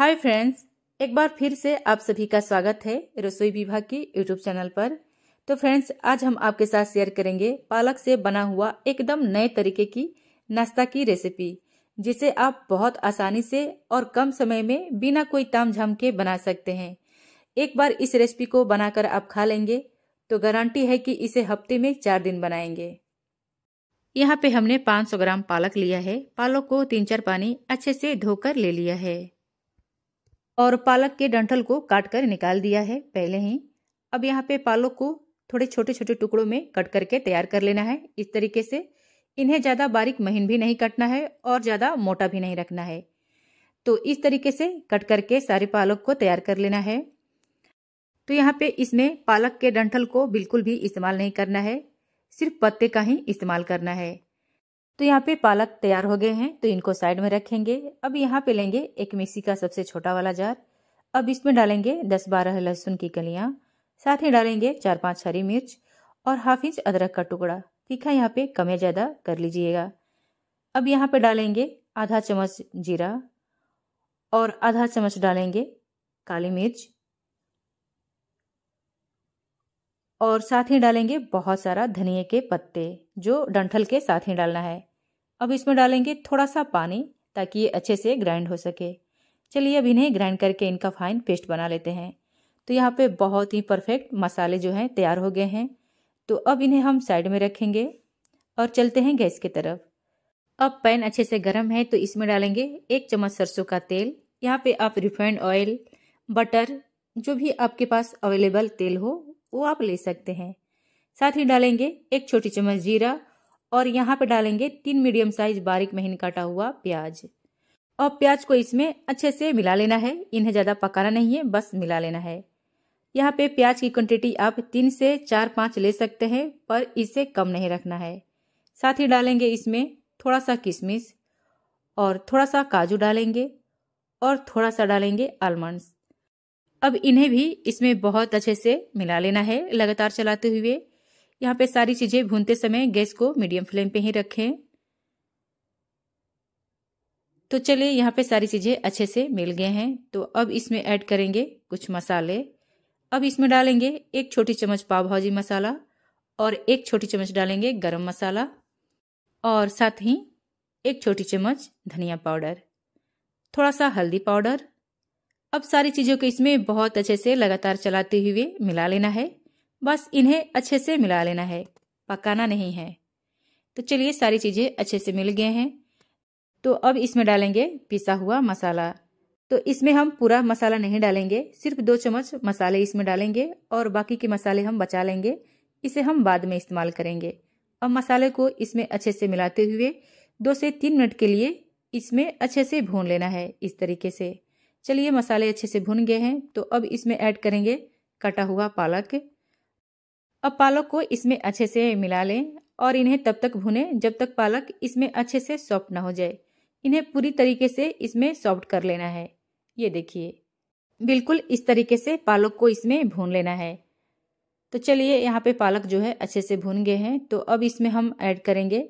hi friends एक बार फिर से आप सभी का स्वागत है रसोई विभाग की यूट्यूब चैनल पर तो फ्रेंड्स आज हम आपके साथ शेयर करेंगे पालक से बना हुआ एकदम नए तरीके की नाश्ता की रेसिपी जिसे आप बहुत आसानी से और कम समय में बिना कोई ताम झाम के बना सकते हैं एक बार इस रेसिपी को बनाकर आप खा लेंगे तो गारंटी है कि इसे हफ्ते में चार दिन बनाएंगे यहाँ पे हमने 500 ग्राम पालक लिया है पालक को तीन चार पानी अच्छे से धोकर ले लिया है और पालक के डंठल को काट कर निकाल दिया है पहले ही अब यहाँ पे पालक को थोड़े छोटे छोटे टुकड़ों में कट करके तैयार कर लेना है इस तरीके से इन्हें ज़्यादा बारीक महीन भी नहीं कटना है और ज़्यादा मोटा भी नहीं रखना है तो इस तरीके से कट करके सारे पालक को तैयार कर लेना है तो यहाँ पे इसमें पालक के डंठल को बिल्कुल भी इस्तेमाल नहीं करना है सिर्फ पत्ते का ही इस्तेमाल करना है तो यहाँ पे पालक तैयार हो गए हैं तो इनको साइड में रखेंगे अब यहाँ पे लेंगे एक मिक्सी का सबसे छोटा वाला जार अब इसमें डालेंगे दस बारह लहसुन की कलियाँ साथ ही डालेंगे चार पाँच हरी मिर्च और हाफ इंच अदरक का टुकड़ा तीखा यहाँ पे कम या ज़्यादा कर लीजिएगा अब यहाँ पे डालेंगे आधा चम्मच जीरा और आधा चम्मच डालेंगे काली मिर्च और साथ ही डालेंगे बहुत सारा धनिया के पत्ते जो डंठल के साथ ही डालना है अब इसमें डालेंगे थोड़ा सा पानी ताकि ये अच्छे से ग्राइंड हो सके चलिए अब इन्हें ग्राइंड करके इनका फाइन पेस्ट बना लेते हैं तो यहाँ पे बहुत ही परफेक्ट मसाले जो हैं तैयार हो गए हैं तो अब इन्हें हम साइड में रखेंगे और चलते हैं गैस की तरफ अब पैन अच्छे से गर्म है तो इसमें डालेंगे एक चम्मच सरसों का तेल यहाँ पे आप रिफाइंड ऑयल बटर जो भी आपके पास अवेलेबल तेल हो वो आप ले सकते हैं साथ ही डालेंगे एक छोटी चम्मच जीरा और यहाँ पे डालेंगे तीन मीडियम साइज बारीक महीन काटा हुआ प्याज और प्याज को इसमें अच्छे से मिला लेना है इन्हें ज़्यादा पकाना नहीं है बस मिला लेना है यहाँ पे प्याज की क्वांटिटी आप तीन से चार पाँच ले सकते हैं पर इसे कम नहीं रखना है साथ ही डालेंगे इसमें थोड़ा सा किशमिश और थोड़ा सा काजू डालेंगे और थोड़ा सा डालेंगे आलमंड्स अब इन्हें भी इसमें बहुत अच्छे से मिला लेना है लगातार चलाते हुए यहाँ पे सारी चीजें भूनते समय गैस को मीडियम फ्लेम पे ही रखें तो चलिए यहाँ पे सारी चीजें अच्छे से मिल गए हैं तो अब इसमें ऐड करेंगे कुछ मसाले अब इसमें डालेंगे एक छोटी चम्मच पाव भाजी मसाला और एक छोटी चम्मच डालेंगे गरम मसाला और साथ ही एक छोटी चम्मच धनिया पाउडर थोड़ा सा हल्दी पाउडर अब सारी चीज़ों को इसमें बहुत अच्छे से लगातार चलाते हुए मिला लेना है बस इन्हें अच्छे से मिला लेना है पकाना नहीं है तो चलिए सारी चीज़ें अच्छे से मिल गए हैं तो अब इसमें डालेंगे पिसा हुआ मसाला तो इसमें हम पूरा मसाला नहीं डालेंगे सिर्फ दो चम्मच मसाले इसमें डालेंगे और बाकी के मसाले हम बचा लेंगे इसे हम बाद में इस्तेमाल करेंगे अब मसाले को इसमें अच्छे से मिलाते हुए दो से तीन मिनट के लिए इसमें अच्छे से भून लेना है इस तरीके से चलिए मसाले अच्छे से भून गए हैं तो अब इसमें ऐड करेंगे कटा हुआ पालक अब पालक को इसमें अच्छे से मिला लें और इन्हें तब तक भुने जब तक पालक इसमें अच्छे से सॉफ्ट ना हो जाए इन्हें पूरी तरीके से इसमें सॉफ्ट कर लेना है ये देखिए बिल्कुल इस तरीके से पालक को इसमें भून लेना है तो चलिए यहाँ पे पालक जो है अच्छे से भून गए हैं तो अब इसमें हम ऐड करेंगे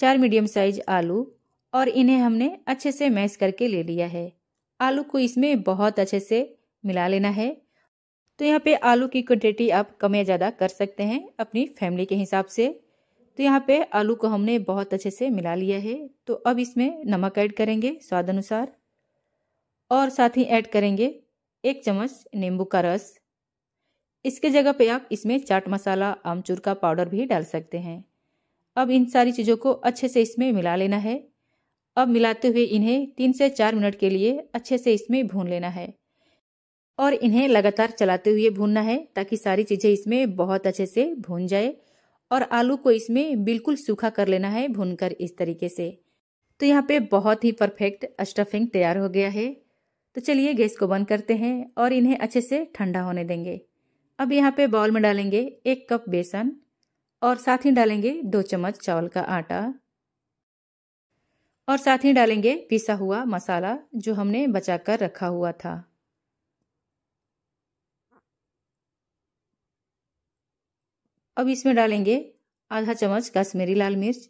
चार मीडियम साइज आलू और इन्हें हमने अच्छे से मैश करके ले लिया है आलू को इसमें बहुत अच्छे से मिला लेना है तो यहाँ पे आलू की क्वांटिटी आप कम या ज़्यादा कर सकते हैं अपनी फैमिली के हिसाब से तो यहाँ पे आलू को हमने बहुत अच्छे से मिला लिया है तो अब इसमें नमक ऐड करेंगे स्वाद अनुसार और साथ ही ऐड करेंगे एक चम्मच नींबू का रस इसके जगह पे आप इसमें चाट मसाला आमचूर का पाउडर भी डाल सकते हैं अब इन सारी चीज़ों को अच्छे से इसमें मिला लेना है अब मिलाते हुए इन्हें तीन से चार मिनट के लिए अच्छे से इसमें भून लेना है और इन्हें लगातार चलाते हुए भूनना है ताकि सारी चीज़ें इसमें बहुत अच्छे से भून जाए और आलू को इसमें बिल्कुल सूखा कर लेना है भूनकर इस तरीके से तो यहाँ पे बहुत ही परफेक्ट स्टफिंग तैयार हो गया है तो चलिए गैस को बंद करते हैं और इन्हें अच्छे से ठंडा होने देंगे अब यहाँ पे बाउल में डालेंगे एक कप बेसन और साथ ही डालेंगे दो चम्मच चावल का आटा और साथ ही डालेंगे पिसा हुआ मसाला जो हमने बचा कर रखा हुआ था अब इसमें डालेंगे आधा चम्मच कश्मीरी लाल मिर्च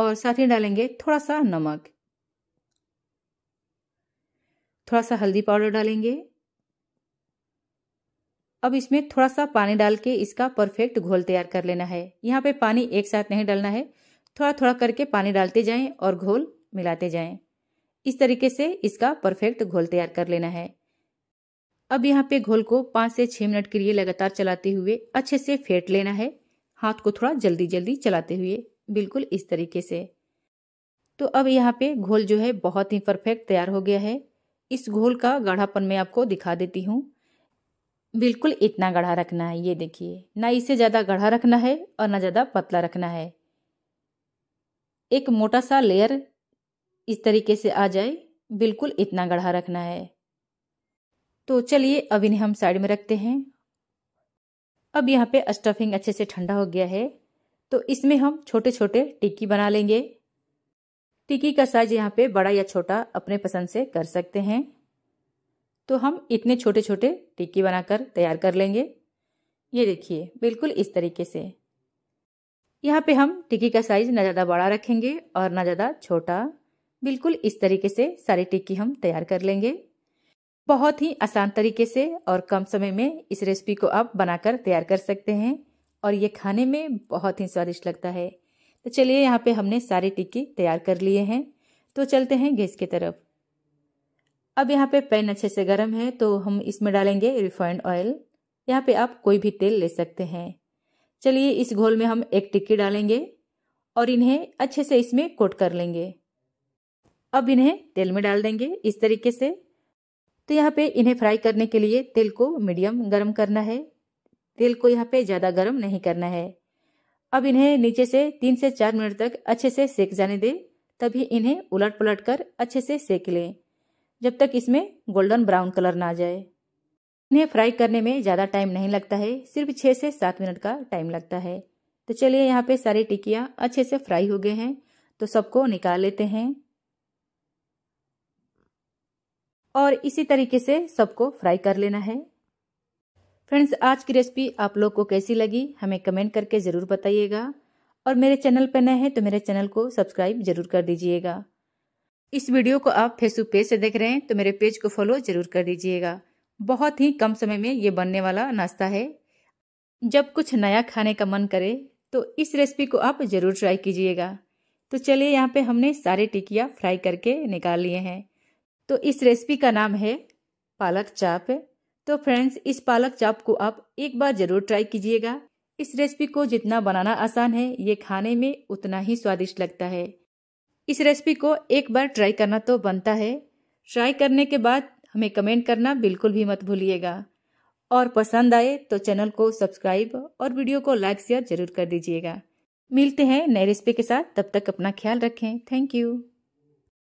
और साथ ही डालेंगे थोड़ा सा नमक थोड़ा सा हल्दी पाउडर डालेंगे अब इसमें थोड़ा सा पानी डाल के इसका परफेक्ट घोल तैयार कर लेना है यहाँ पे पानी एक साथ नहीं डालना है थोड़ा थोड़ा करके पानी डालते जाएं और घोल मिलाते जाएं इस तरीके से इसका परफेक्ट घोल तैयार कर लेना है अब यहाँ पे घोल को पाँच से छह मिनट के लिए लगातार चलाते हुए अच्छे से फेंट लेना है हाथ को थोड़ा जल्दी जल्दी चलाते हुए बिल्कुल इस तरीके से तो अब यहाँ पे घोल जो है बहुत ही परफेक्ट तैयार हो गया है इस घोल का गाढ़ापन मैं आपको दिखा देती हूँ बिल्कुल इतना गढ़ा रखना है ये देखिए ना इसे ज़्यादा गढ़ा रखना है और ना ज़्यादा पतला रखना है एक मोटा सा लेयर इस तरीके से आ जाए बिल्कुल इतना गढ़ा रखना है तो चलिए अब इन्हें हम साइड में रखते हैं अब यहाँ पे स्टफिंग अच्छे से ठंडा हो गया है तो इसमें हम छोटे छोटे टिक्की बना लेंगे टिक्की का साइज यहाँ पे बड़ा या छोटा अपने पसंद से कर सकते हैं तो हम इतने छोटे छोटे टिक्की बनाकर तैयार कर लेंगे ये देखिए बिल्कुल इस तरीके से यहाँ पे हम टिक्की का साइज ना ज़्यादा बड़ा रखेंगे और ना ज़्यादा छोटा बिल्कुल इस तरीके से सारी टिक्की हम तैयार कर लेंगे बहुत ही आसान तरीके से और कम समय में इस रेसिपी को आप बनाकर तैयार कर सकते हैं और ये खाने में बहुत ही स्वादिष्ट लगता है तो चलिए यहाँ पे हमने सारे टिक्की तैयार कर लिए हैं तो चलते हैं गैस की तरफ अब यहाँ पे पैन अच्छे से गर्म है तो हम इसमें डालेंगे रिफाइंड ऑयल यहाँ पे आप कोई भी तेल ले सकते हैं चलिए इस घोल में हम एक टिक्की डालेंगे और इन्हें अच्छे से इसमें कोट कर लेंगे अब इन्हें तेल में डाल देंगे इस तरीके से तो यहाँ पे इन्हें फ्राई करने के लिए तेल को मीडियम गर्म करना है तेल को यहाँ पे ज़्यादा गर्म नहीं करना है अब इन्हें नीचे से तीन से चार मिनट तक अच्छे से सेक जाने दें तभी इन्हें उलट पुलट कर अच्छे से सेक लें जब तक इसमें गोल्डन ब्राउन कलर ना आ जाए इन्हें फ्राई करने में ज़्यादा टाइम नहीं लगता है सिर्फ छः से सात मिनट का टाइम लगता है तो चलिए यहाँ पे सारी टिकिया अच्छे से फ्राई हो गए हैं तो सबको निकाल लेते हैं और इसी तरीके से सबको फ्राई कर लेना है फ्रेंड्स आज की रेसिपी आप लोग को कैसी लगी हमें कमेंट करके ज़रूर बताइएगा और मेरे चैनल पर नए हैं तो मेरे चैनल को सब्सक्राइब जरूर कर दीजिएगा इस वीडियो को आप फेसबुक पेज से देख रहे हैं तो मेरे पेज को फॉलो जरूर कर दीजिएगा बहुत ही कम समय में ये बनने वाला नाश्ता है जब कुछ नया खाने का मन करे तो इस रेसिपी को आप ज़रूर ट्राई कीजिएगा तो चलिए यहाँ पे हमने सारे टिकिया फ्राई करके निकाल लिए हैं तो इस रेसिपी का नाम है पालक चाप तो फ्रेंड्स इस पालक चाप को आप एक बार जरूर ट्राई कीजिएगा इस रेसिपी को जितना बनाना आसान है ये खाने में उतना ही स्वादिष्ट लगता है इस रेसिपी को एक बार ट्राई करना तो बनता है ट्राई करने के बाद हमें कमेंट करना बिल्कुल भी मत भूलिएगा और पसंद आए तो चैनल को सब्सक्राइब और वीडियो को लाइक शेयर जरूर कर दीजिएगा मिलते हैं नए रेसिपी के साथ तब तक अपना ख्याल रखें थैंक यू